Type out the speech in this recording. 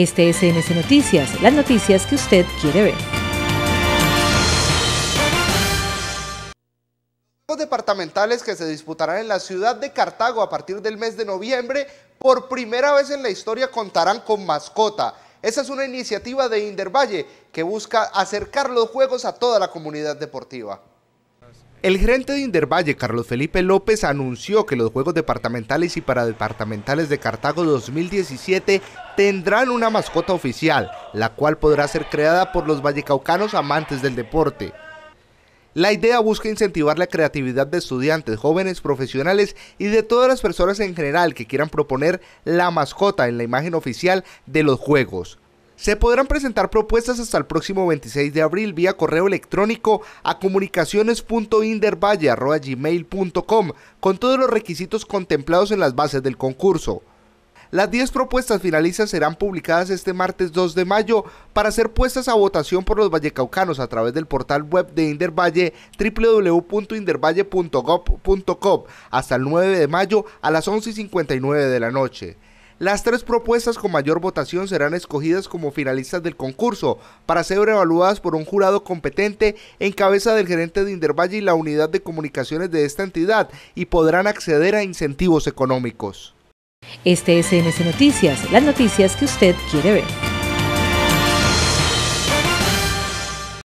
Este es Noticias, las noticias que usted quiere ver. Los departamentales que se disputarán en la ciudad de Cartago a partir del mes de noviembre, por primera vez en la historia contarán con mascota. Esa es una iniciativa de Indervalle que busca acercar los juegos a toda la comunidad deportiva. El gerente de Indervalle, Carlos Felipe López, anunció que los Juegos Departamentales y Paradepartamentales de Cartago 2017 tendrán una mascota oficial, la cual podrá ser creada por los vallecaucanos amantes del deporte. La idea busca incentivar la creatividad de estudiantes, jóvenes, profesionales y de todas las personas en general que quieran proponer la mascota en la imagen oficial de los Juegos. Se podrán presentar propuestas hasta el próximo 26 de abril vía correo electrónico a comunicaciones.indervalle.com con todos los requisitos contemplados en las bases del concurso. Las 10 propuestas finalistas serán publicadas este martes 2 de mayo para ser puestas a votación por los vallecaucanos a través del portal web de Indervalle www.indervalle.gov.co hasta el 9 de mayo a las 11 y 59 de la noche. Las tres propuestas con mayor votación serán escogidas como finalistas del concurso para ser evaluadas por un jurado competente en cabeza del gerente de Indervalle y la unidad de comunicaciones de esta entidad y podrán acceder a incentivos económicos. Este es NS Noticias, las noticias que usted quiere ver.